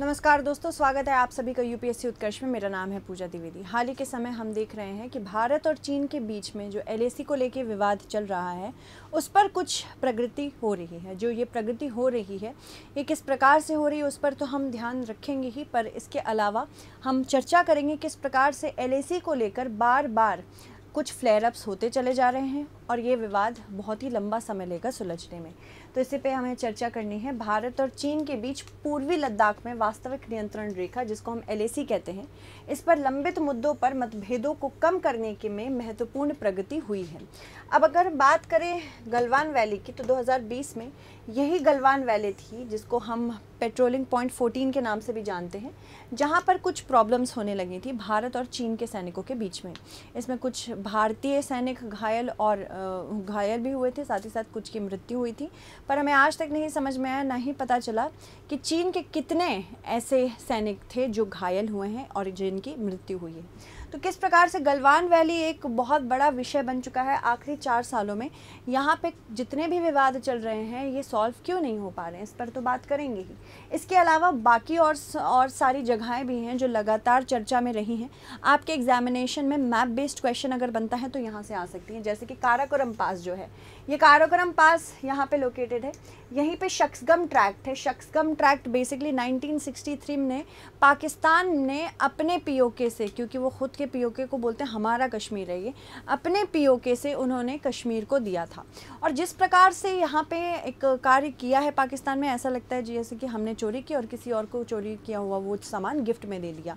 नमस्कार दोस्तों स्वागत है आप सभी का यूपीएससी उत्कर्ष में मेरा नाम है पूजा द्विवेदी हाल ही के समय हम देख रहे हैं कि भारत और चीन के बीच में जो एलएसी को लेकर विवाद चल रहा है उस पर कुछ प्रगति हो रही है जो ये प्रगति हो रही है ये किस प्रकार से हो रही है उस पर तो हम ध्यान रखेंगे ही पर इसके अलावा हम चर्चा करेंगे किस प्रकार से एल को लेकर बार बार कुछ फ्लेयरअप्स होते चले जा रहे हैं और ये विवाद बहुत ही लंबा समय लेगा सुलझने में तो इसी पे हमें चर्चा करनी है भारत और चीन के बीच पूर्वी लद्दाख में वास्तविक नियंत्रण रेखा जिसको हम एल कहते हैं इस पर लंबित मुद्दों पर मतभेदों को कम करने के में महत्वपूर्ण प्रगति हुई है अब अगर बात करें गलवान वैली की तो 2020 में यही गलवान वैली थी जिसको हम पेट्रोलिंग पॉइंट 14 के नाम से भी जानते हैं जहाँ पर कुछ प्रॉब्लम्स होने लगी थी भारत और चीन के सैनिकों के बीच में इसमें कुछ भारतीय सैनिक घायल और घायल भी हुए थे साथ ही साथ कुछ की मृत्यु हुई थी पर हमें आज तक नहीं समझ में आया ना ही पता चला कि चीन के कितने ऐसे सैनिक थे जो घायल हुए हैं और जिनकी मृत्यु हुई है तो किस प्रकार से गलवान वैली एक बहुत बड़ा विषय बन चुका है आखिरी चार सालों में यहाँ पे जितने भी विवाद चल रहे हैं ये सॉल्व क्यों नहीं हो पा रहे हैं इस पर तो बात करेंगे ही इसके अलावा बाकी और और सारी जगहें भी हैं जो लगातार चर्चा में रही हैं आपके एग्जामिनेशन में मैप बेस्ड क्वेश्चन अगर बनता है तो यहाँ से आ सकती हैं जैसे कि कारा काराकोरम पास जो है ये काराकोरम पास यहाँ पे लोकेटेड है यहीं पे शख्सगम ट्रैक्ट है शख्सगम ट्रैक्ट बेसिकली 1963 में पाकिस्तान ने अपने पीओके से क्योंकि वो ख़ुद के पीओके को बोलते हैं हमारा कश्मीर है ये अपने पीओके से उन्होंने कश्मीर को दिया था और जिस प्रकार से यहाँ पे एक कार्य किया है पाकिस्तान में ऐसा लगता है जैसे कि हमने चोरी की और किसी और को चोरी किया हुआ वो सामान गिफ्ट में दे दिया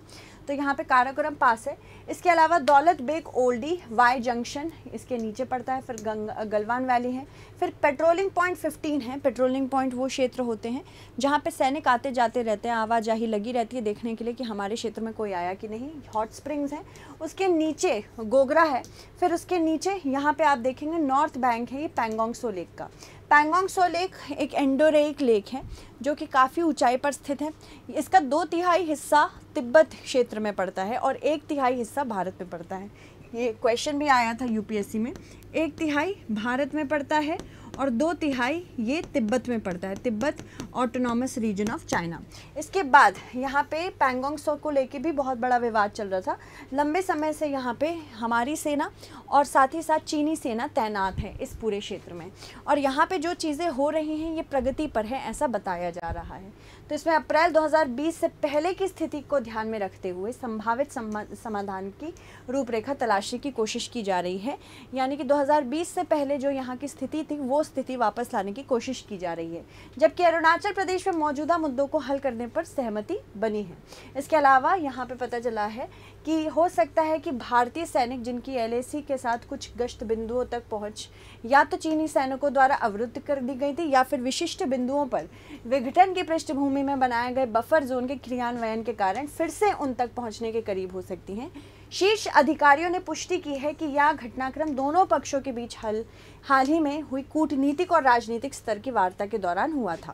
तो यहाँ पे काराकोरम पास है इसके अलावा दौलत बेग ओल्डी वाई जंक्शन इसके नीचे पड़ता है फिर गंगा गलवान वैली है फिर पेट्रोलिंग पॉइंट 15 है पेट्रोलिंग पॉइंट वो क्षेत्र होते हैं जहाँ पे सैनिक आते जाते रहते हैं आवाजाही लगी रहती है देखने के लिए कि हमारे क्षेत्र में कोई आया कि नहीं हॉट स्प्रिंग्स हैं उसके नीचे गोगरा है फिर उसके नीचे यहाँ पर आप देखेंगे नॉर्थ बैंक है ये पैंगोंगसो लेक का पैंगोंग सो लेक एक एंडोरेक लेक है जो कि काफ़ी ऊंचाई पर स्थित है इसका दो तिहाई हिस्सा तिब्बत क्षेत्र में पड़ता है और एक तिहाई हिस्सा भारत में पड़ता है ये क्वेश्चन भी आया था यूपीएससी में एक तिहाई भारत में पड़ता है और दो तिहाई ये तिब्बत में पड़ता है Tibet autonomous region of China इसके बाद यहाँ पे पैंगोंग सो को लेके भी बहुत बड़ा विवाद चल रहा था लंबे समय से यहाँ पे हमारी सेना और साथ ही साथ चीनी सेना तैनात है इस पूरे क्षेत्र में और यहाँ पे जो चीज़ें हो रही हैं ये प्रगति पर है ऐसा बताया जा रहा है तो इसमें अप्रैल 2020 से पहले की स्थिति को ध्यान में रखते हुए संभावित समाधान की रूपरेखा तलाशी की कोशिश की जा रही है यानी कि 2020 से पहले जो यहाँ की स्थिति थी वो स्थिति वापस लाने की कोशिश की जा रही है जबकि अरुणाचल प्रदेश में मौजूदा मुद्दों को हल करने पर सहमति बनी है इसके अलावा यहाँ पर पता चला है कि हो सकता है कि भारतीय सैनिक जिनकी एलएसी के साथ कुछ गश्त बिंदुओं तक पहुंच या तो चीनी सैनिकों द्वारा अवरुद्ध कर दी गई थी या फिर विशिष्ट बिंदुओं पर विघटन की पृष्ठभूमि में बनाए गए बफर जोन के क्रियान्वयन के कारण फिर से उन तक पहुंचने के करीब हो सकती हैं शीर्ष अधिकारियों ने पुष्टि की है कि यह घटनाक्रम दोनों पक्षों के बीच हल हाल ही में हुई कूटनीतिक और राजनीतिक स्तर की वार्ता के दौरान हुआ था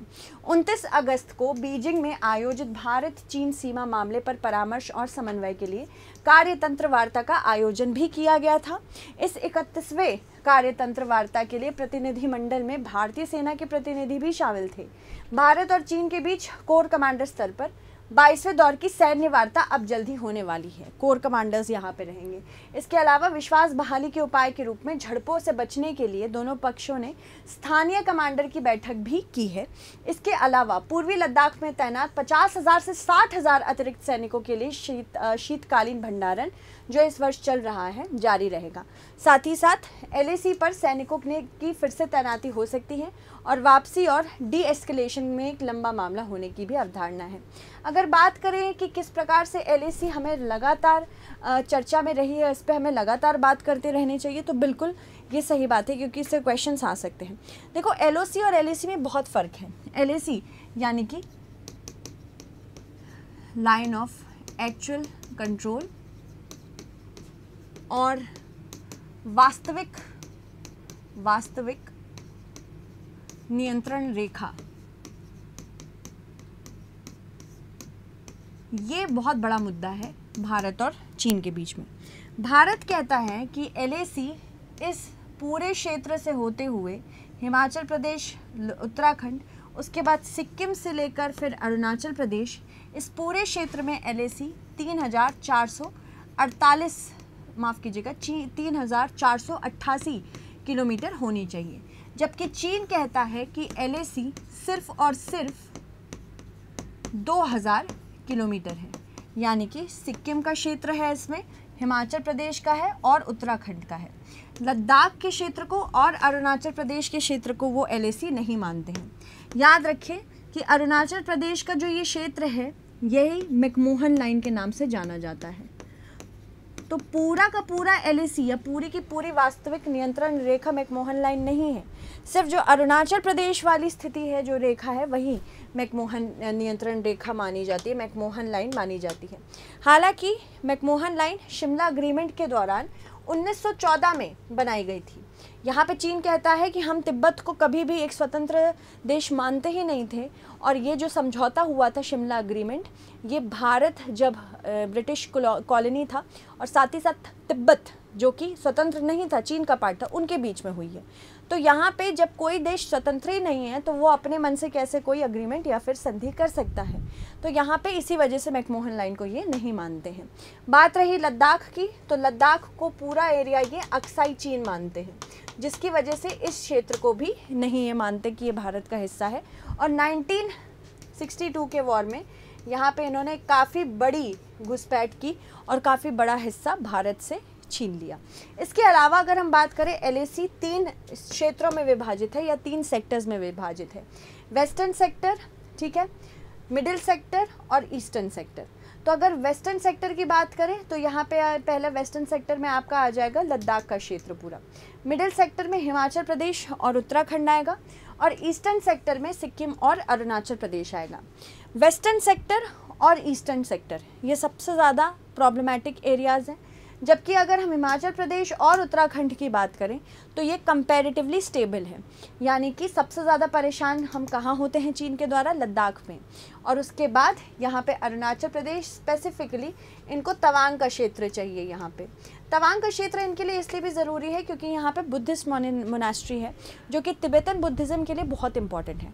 29 अगस्त को बीजिंग में आयोजित भारत चीन सीमा मामले पर परामर्श और समन्वय के लिए कार्यतंत्र वार्ता का आयोजन भी किया गया था इस इकतीसवें कार्यतंत्र वार्ता के लिए प्रतिनिधिमंडल में भारतीय सेना के प्रतिनिधि भी शामिल थे भारत और चीन के बीच कोर कमांडर स्तर पर बाईसवें दौर की सैन्य वार्ता अब जल्द ही होने वाली है कोर कमांडर्स यहाँ पे रहेंगे इसके अलावा विश्वास बहाली के उपाय के रूप में झड़पों से बचने के लिए दोनों पक्षों ने स्थानीय कमांडर की बैठक भी की है इसके अलावा पूर्वी लद्दाख में तैनात पचास हज़ार से साठ हज़ार अतिरिक्त सैनिकों के लिए शीत शीतकालीन भंडारण जो इस वर्ष चल रहा है जारी रहेगा साथ ही साथ एल पर सैनिकों की फिर से तैनाती हो सकती है और वापसी और डी एस्केलेशन में एक लंबा मामला होने की भी अवधारणा है अगर बात करें कि किस प्रकार से एल हमें लगातार चर्चा में रही है इस पर हमें लगातार बात करते रहने चाहिए तो बिल्कुल ये सही बात है क्योंकि इससे क्वेश्चन आ सकते हैं देखो एल और एल में बहुत फ़र्क है एल यानी कि लाइन ऑफ एक्चुअल कंट्रोल और वास्तविक वास्तविक नियंत्रण रेखा ये बहुत बड़ा मुद्दा है भारत और चीन के बीच में भारत कहता है कि एल इस पूरे क्षेत्र से होते हुए हिमाचल प्रदेश उत्तराखंड उसके बाद सिक्किम से लेकर फिर अरुणाचल प्रदेश इस पूरे क्षेत्र में एल ए सी तीन हज़ार चार सौ अड़तालीस माफ़ कीजिएगा तीन हज़ार चार सौ अट्ठासी किलोमीटर होनी चाहिए जबकि चीन कहता है कि एल सिर्फ और सिर्फ 2000 किलोमीटर है यानी कि सिक्किम का क्षेत्र है इसमें हिमाचल प्रदेश का है और उत्तराखंड का है लद्दाख के क्षेत्र को और अरुणाचल प्रदेश के क्षेत्र को वो एल नहीं मानते हैं याद रखें कि अरुणाचल प्रदेश का जो ये क्षेत्र है यही मैकमोहन लाइन के नाम से जाना जाता है तो पूरा का पूरा एल या पूरी की पूरी वास्तविक नियंत्रण रेखा मैकमोहन लाइन नहीं है सिर्फ जो अरुणाचल प्रदेश वाली स्थिति है जो रेखा है वही मैकमोहन नियंत्रण रेखा मानी जाती है मैकमोहन लाइन मानी जाती है हालांकि मैकमोहन लाइन शिमला अग्रीमेंट के दौरान 1914 में बनाई गई थी यहाँ पे चीन कहता है कि हम तिब्बत को कभी भी एक स्वतंत्र देश मानते ही नहीं थे और ये जो समझौता हुआ था शिमला अग्रीमेंट ये भारत जब ब्रिटिश कॉलोनी था और साथ ही साथ तिब्बत जो कि स्वतंत्र नहीं था चीन का पार्ट था उनके बीच में हुई है तो यहाँ पे जब कोई देश स्वतंत्र ही नहीं है तो वो अपने मन से कैसे कोई अग्रीमेंट या फिर संधि कर सकता है तो यहाँ पे इसी वजह से मैकमोहन लाइन को ये नहीं मानते हैं बात रही लद्दाख की तो लद्दाख को पूरा एरिया ये अक्साई चीन मानते हैं जिसकी वजह से इस क्षेत्र को भी नहीं ये मानते कि ये भारत का हिस्सा है और 1962 के वॉर में यहाँ पे इन्होंने काफ़ी बड़ी घुसपैठ की और काफ़ी बड़ा हिस्सा भारत से छीन लिया इसके अलावा अगर हम बात करें एल तीन क्षेत्रों में विभाजित है या तीन सेक्टर्स में विभाजित है वेस्टर्न सेक्टर ठीक है मिडिल सेक्टर और ईस्टर्न सेक्टर तो अगर वेस्टर्न सेक्टर की बात करें तो यहाँ पे पहले वेस्टर्न सेक्टर में आपका आ जाएगा लद्दाख का क्षेत्र पूरा मिडिल सेक्टर में हिमाचल प्रदेश और उत्तराखंड आएगा और ईस्टर्न सेक्टर में सिक्किम और अरुणाचल प्रदेश आएगा वेस्टर्न सेक्टर और ईस्टर्न सेक्टर ये सबसे ज़्यादा प्रॉब्लमेटिक एरियाज़ हैं जबकि अगर हम हिमाचल प्रदेश और उत्तराखंड की बात करें तो ये कंपैरेटिवली स्टेबल है यानी कि सबसे ज़्यादा परेशान हम कहाँ होते हैं चीन के द्वारा लद्दाख में और उसके बाद यहाँ पे अरुणाचल प्रदेश स्पेसिफिकली इनको तवांग का क्षेत्र चाहिए यहाँ पे तवांग का क्षेत्र इनके लिए इसलिए भी ज़रूरी है क्योंकि यहाँ पे बुद्धिस्ट मोनास्ट्री है जो कि तिब्बतन बुद्धिज़्म के लिए बहुत इंपॉर्टेंट है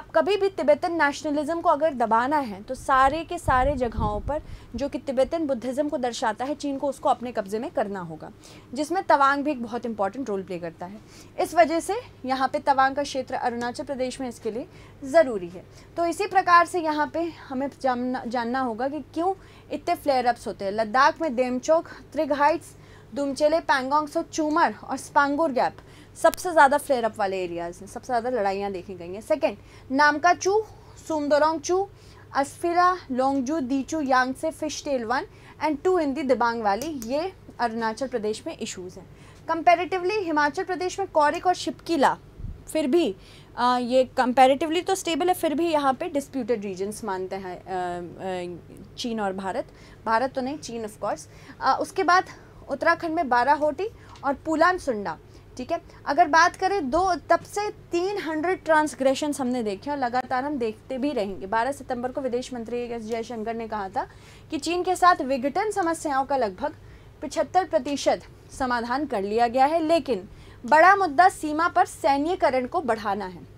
अब कभी भी तिब्बतन नेशनलिज्म को अगर दबाना है तो सारे के सारे जगहों पर जो कि तिब्बतन बुद्धिज़्म को दर्शाता है चीन को उसको अपने कब्ज़े में करना होगा जिसमें तवांग भी एक बहुत इंपॉर्टेंट रोल प्ले करता है इस वजह से यहाँ पर तवांग का क्षेत्र अरुणाचल प्रदेश में इसके लिए ज़रूरी है तो इसी प्रकार से यहाँ पर हमें जानना होगा कि क्यों इतने फ्लेयर डेवलप्स होते हैं लद्दाख में देमचौक त्रिग हाइट्स दुमचेले पैंगोंग पैंगोंगसो चूमर और स्पांगुर गैप सबसे ज़्यादा फ्लेयर अप वाले एरियाज़ हैं सबसे ज़्यादा लड़ाइयाँ देखी गई हैं सेकेंड नामका चू सुमदोरोंग चू असफिला लोंगजू Dichu Yangtse Fish Tail one and two in the Dibang valley ये अरुणाचल प्रदेश में इशूज़ हैं कंपेरेटिवली हिमाचल प्रदेश में कौरिक और शिपकीला फिर भी आ, ये कंपैरेटिवली तो स्टेबल है फिर भी यहाँ पे डिस्प्यूटेड रीजन्स मानते हैं चीन और भारत भारत तो नहीं चीन ऑफ कोर्स उसके बाद उत्तराखंड में बाराहोटी और पुलान सुंडा ठीक है अगर बात करें दो तब से तीन हंड्रेड ट्रांसग्रेशन हमने देखे और लगातार हम देखते भी रहेंगे 12 सितंबर को विदेश मंत्री एस जयशंकर ने कहा था कि चीन के साथ विघटन समस्याओं का लगभग पिछहत्तर प्रतिशत समाधान कर लिया गया है लेकिन बड़ा मुद्दा सीमा पर सैन्यकरण को बढ़ाना है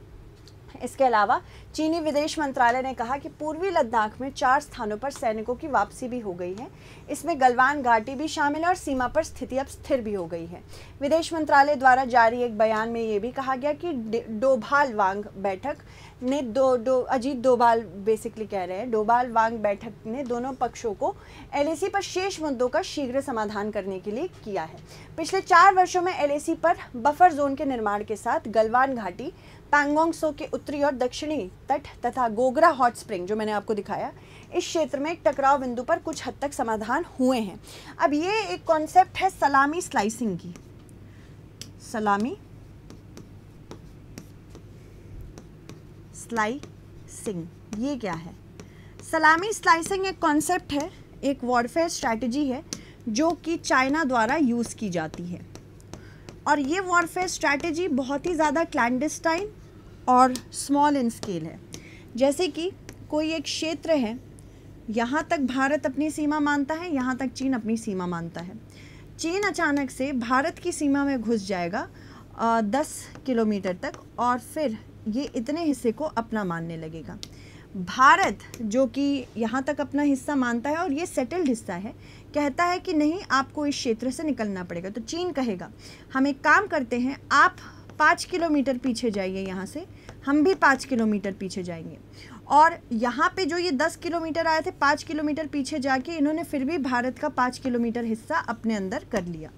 इसके अलावा चीनी विदेश मंत्रालय ने कहा कि पूर्वी लद्दाख में चार स्थानों पर सैनिकों की वापसी भी हो गई है इसमें गलवान घाटी भी शामिल है और सीमा पर स्थिति अब स्थिर भी हो गई है विदेश मंत्रालय द्वारा जारी एक बयान में ये भी कहा गया कि डोभाल वांग बैठक ने दो दो अजीत डोभाल बेसिकली कह रहे हैं डोभाल वांग बैठक ने दोनों पक्षों को एलएसी पर शेष मुद्दों का शीघ्र समाधान करने के लिए किया है पिछले चार वर्षों में एलएसी पर बफर जोन के निर्माण के साथ गलवान घाटी पैंगोंग सो के उत्तरी और दक्षिणी तट तथा गोगरा हॉट स्प्रिंग जो मैंने आपको दिखाया इस क्षेत्र में एक टकराव बिंदु पर कुछ हद तक समाधान हुए हैं अब ये एक कॉन्सेप्ट है सलामी स्लाइसिंग की सलामी स्लाइसिंग ये क्या है सलामी स्लाइसिंग एक कॉन्सेप्ट है एक वॉरफेयर स्ट्रैटेजी है जो कि चाइना द्वारा यूज़ की जाती है और ये वॉरफेयर स्ट्रैटेजी बहुत ही ज़्यादा क्लैंडस्टाइन और स्मॉल इन स्केल है जैसे कि कोई एक क्षेत्र है यहाँ तक भारत अपनी सीमा मानता है यहाँ तक चीन अपनी सीमा मानता है चीन अचानक से भारत की सीमा में घुस जाएगा दस किलोमीटर तक और फिर ये इतने हिस्से को अपना मानने लगेगा भारत जो कि यहाँ तक अपना हिस्सा मानता है और ये सेटल्ड हिस्सा है कहता है कि नहीं आपको इस क्षेत्र से निकलना पड़ेगा तो चीन कहेगा हम एक काम करते हैं आप पाँच किलोमीटर पीछे जाइए यहाँ से हम भी पाँच किलोमीटर पीछे जाएंगे और यहाँ पे जो ये दस किलोमीटर आए थे पाँच किलोमीटर पीछे जाके इन्होंने फिर भी भारत का पाँच किलोमीटर हिस्सा अपने अंदर कर लिया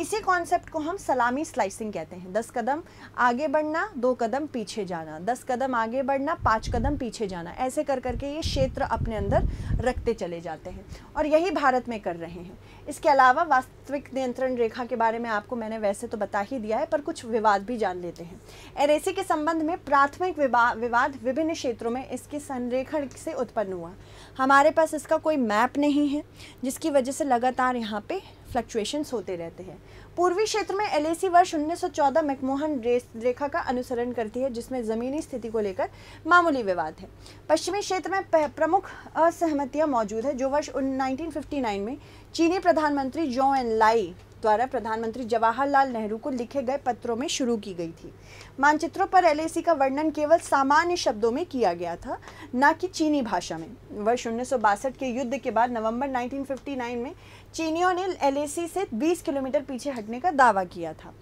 इसी कॉन्सेप्ट को हम सलामी स्लाइसिंग कहते हैं दस कदम आगे बढ़ना दो कदम पीछे जाना दस कदम आगे बढ़ना पाँच कदम पीछे जाना ऐसे कर करके ये क्षेत्र अपने अंदर रखते चले जाते हैं और यही भारत में कर रहे हैं इसके अलावा वास्तविक नियंत्रण रेखा के बारे में आपको मैंने वैसे तो बता ही दिया है पर कुछ विवाद भी जान लेते हैं एरएसी के संबंध में प्राथमिक विवाद विभिन्न क्षेत्रों में इसके संरेखण से उत्पन्न हुआ हमारे पास इसका कोई मैप नहीं है जिसकी वजह से लगातार यहाँ पे फ्लक्चुएशंस होते रहते हैं पूर्वी क्षेत्र में एल वर्ष 1914 मैकमोहन रेखा का अनुसरण करती है जिसमें ज़मीनी स्थिति को लेकर मामूली विवाद है पश्चिमी क्षेत्र में प्रमुख असहमतियाँ मौजूद है जो वर्ष 1959 में चीनी प्रधानमंत्री जो एन लाई द्वारा प्रधानमंत्री जवाहरलाल नेहरू को लिखे गए पत्रों में शुरू की गई थी मानचित्रों पर एल का वर्णन केवल सामान्य शब्दों में किया गया था न कि चीनी भाषा में वर्ष उन्नीस के युद्ध के बाद नवंबर 1959 में चीनियों ने एल से 20 किलोमीटर पीछे हटने का दावा किया था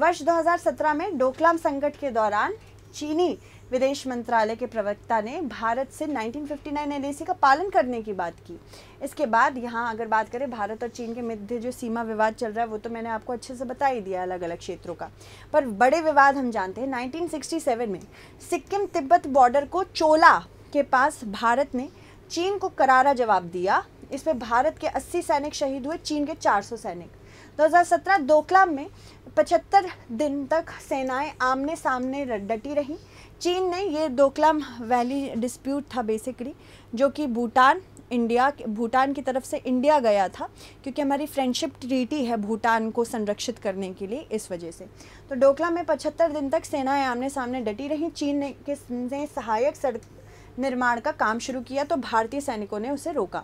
वर्ष 2017 में डोकलाम संकट के दौरान चीनी विदेश मंत्रालय के प्रवक्ता ने भारत से 1959 एलएसी का पालन करने की बात की इसके बाद यहाँ अगर बात करें भारत और चीन के मध्य जो सीमा विवाद चल रहा है वो तो मैंने आपको अच्छे से बता ही दिया अलग अलग क्षेत्रों का पर बड़े विवाद हम जानते हैं 1967 में सिक्किम तिब्बत बॉर्डर को चोला के पास भारत ने चीन को करारा जवाब दिया इसमें भारत के 80 सैनिक शहीद हुए चीन के 400 सैनिक 2017 दोकलाम में 75 दिन तक सेनाएं आमने सामने डटी रहीं चीन ने ये दोकलाम वैली डिस्प्यूट था बेसिकली जो कि भूटान इंडिया भूटान की तरफ से इंडिया गया था क्योंकि हमारी फ्रेंडशिप ट्रीटी है भूटान को संरक्षित करने के लिए इस वजह से तो डोकला में 75 दिन तक सेनाएं आमने सामने डटी रहीं चीन ने के ने सहायक सड़क निर्माण का काम शुरू किया तो भारतीय सैनिकों ने उसे रोका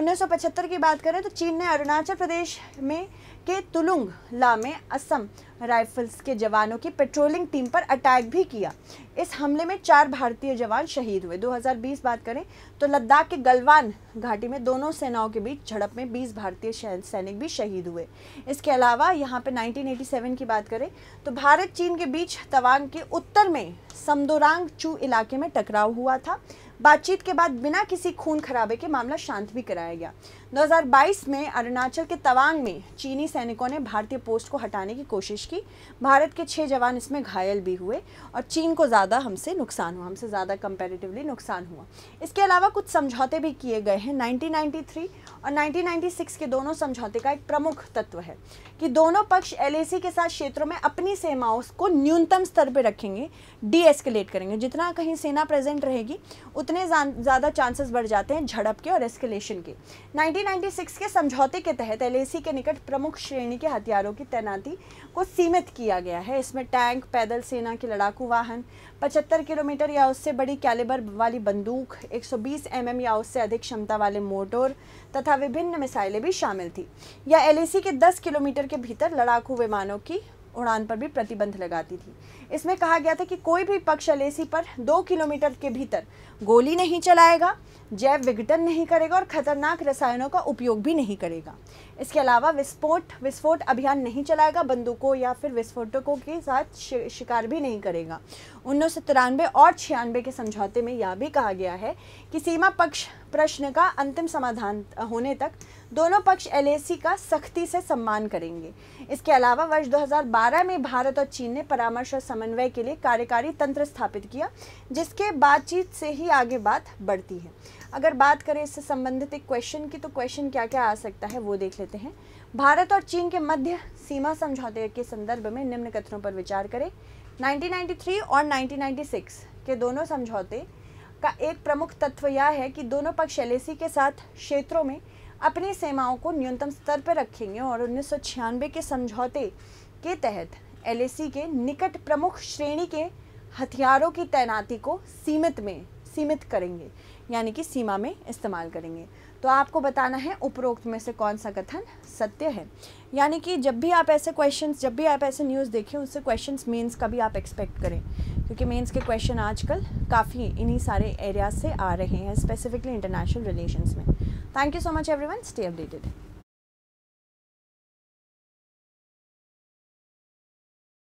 1975 की बात करें तो चीन ने अरुणाचल प्रदेश में के तुलुंग ला में असम राइफल्स के जवानों की पेट्रोलिंग टीम पर अटैक भी किया इस हमले में चार भारतीय जवान शहीद हुए 2020 बात करें तो लद्दाख के गलवान घाटी में दोनों सेनाओं के बीच झड़प में 20 भारतीय सैनिक भी शहीद हुए इसके अलावा यहाँ पे 1987 की बात करें तो भारत चीन के बीच तवांग के उत्तर में समदोरांग चू इलाके में टकराव हुआ था बातचीत के बाद बिना किसी खून खराबे के मामला शांत भी कराया गया 2022 में अरुणाचल के तवांग में चीनी सैनिकों ने भारतीय पोस्ट को हटाने की कोशिश की भारत के छः जवान इसमें घायल भी हुए और चीन को ज़्यादा हमसे नुकसान हुआ हमसे ज़्यादा कंपेरेटिवली नुकसान हुआ इसके अलावा कुछ समझौते भी किए गए हैं 1993 और 1996 के दोनों समझौते का एक प्रमुख तत्व है कि दोनों पक्ष एल के साथ क्षेत्रों में अपनी सेनाओं को न्यूनतम स्तर पर रखेंगे डी करेंगे जितना कहीं सेना प्रेजेंट रहेगी उतने ज़्यादा चांसेस बढ़ जाते हैं झड़प के और एस्केलेशन के 1996 के समझौते के तहत एल के निकट प्रमुख श्रेणी के हथियारों की तैनाती को सीमित किया गया है इसमें टैंक पैदल सेना के लड़ाकू वाहन 75 किलोमीटर या उससे बड़ी कैलिबर वाली बंदूक 120 सौ mm या उससे अधिक क्षमता वाले मोटर तथा विभिन्न मिसाइलें भी शामिल थी या एल के दस किलोमीटर के भीतर लड़ाकू विमानों की उड़ान पर भी प्रतिबंध लगाती थी इसमें कहा गया था कि कोई भी पक्ष अलेसी पर दो किलोमीटर के भीतर गोली नहीं चलाएगा जैव विघटन नहीं करेगा और खतरनाक रसायनों का उपयोग भी नहीं करेगा इसके अलावा विस्फोट विस्फोट अभियान नहीं चलाएगा बंदूकों या फिर विस्फोटकों के साथ शिकार भी नहीं करेगा उन्नीस सौ तिरानवे और छियानवे के समझौते में यह भी कहा गया है कि सीमा पक्ष प्रश्न का अंतिम समाधान होने तक दोनों पक्ष एल का सख्ती से सम्मान करेंगे इसके अलावा वर्ष 2012 में भारत और चीन ने परामर्श और समन्वय के लिए कार्यकारी तंत्र स्थापित किया जिसके बातचीत से ही आगे बात बढ़ती है अगर बात करें इससे संबंधित एक क्वेश्चन की तो क्वेश्चन क्या क्या आ सकता है वो देख लेते लेते हैं भारत और चीन के मध्य सीमा समझौते के संदर्भ में निम्न कथनों पर विचार करें 1993 और 1996 के दोनों समझौते का एक प्रमुख तत्व यह है कि दोनों पक्ष एलएसी के साथ क्षेत्रों में अपनी सीमाओं को न्यूनतम स्तर पर रखेंगे और उन्नीस के समझौते के तहत एल के निकट प्रमुख श्रेणी के हथियारों की तैनाती को सीमित में सीमित करेंगे यानी कि सीमा में इस्तेमाल करेंगे तो आपको बताना है उपरोक्त में से कौन सा कथन सत्य है यानी कि जब भी आप ऐसे क्वेश्चंस जब भी आप ऐसे न्यूज़ देखें उससे क्वेश्चंस मेंस का भी आप एक्सपेक्ट करें क्योंकि मेंस के क्वेश्चन आजकल काफ़ी इन्हीं सारे एरियाज से आ रहे हैं स्पेसिफिकली इंटरनेशनल रिलेशंस में thank you so much everyone stay updated